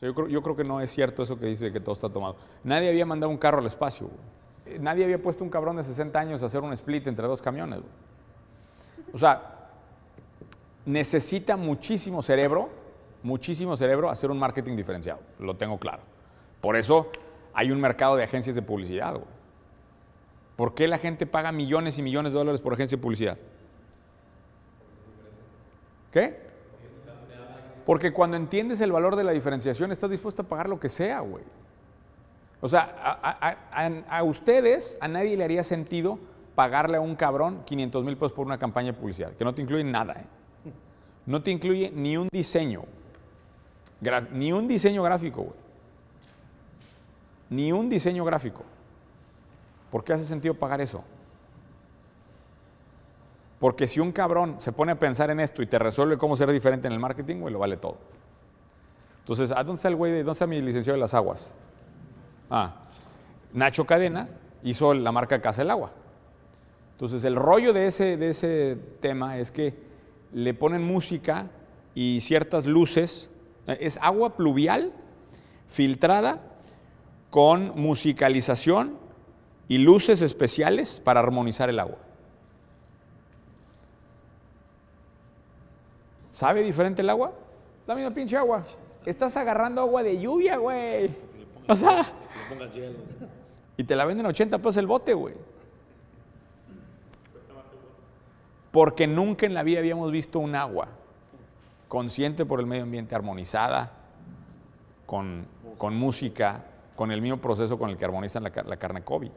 yo, creo, que no es cierto eso que dice que todo está tomado. Nadie había mandado un carro al espacio. Eh, nadie había puesto un cabrón de 60 años a hacer un split entre dos camiones. O sea, necesita muchísimo cerebro, muchísimo cerebro hacer un marketing diferenciado. Lo tengo claro. Por eso hay un mercado de agencias de publicidad. ¿Por qué la gente paga millones y millones de dólares por agencia de publicidad? ¿Qué? Porque cuando entiendes el valor de la diferenciación, estás dispuesto a pagar lo que sea, güey. O sea, a, ustedes, a nadie le haría sentido pagarle a un cabrón 500 mil pesos por una campaña de publicidad, que no te incluye nada. ¿eh? No te incluye ni un diseño, ni un diseño gráfico, güey. Ni un diseño gráfico. ¿Por qué hace sentido pagar eso? Porque si un cabrón se pone a pensar en esto y te resuelve cómo ser diferente en el marketing, güey, lo vale todo. Entonces, ¿a dónde está el güey de, mi licenciado de las aguas? Ah, Nacho Cadena hizo la marca Casa del Agua. Entonces, el rollo de ese, de ese tema es que le ponen música y ciertas luces. Eh, es agua pluvial filtrada con musicalización y luces especiales para armonizar el agua. ¿Sabe diferente el agua? La misma pinche agua. Estás agarrando agua de lluvia, güey. O sea. Y te la venden 80 pesos el bote, güey. Porque nunca en la vida habíamos visto un agua consciente por el medio ambiente, armonizada, con, música, con el mismo proceso con el que armonizan la, la carne Kobe.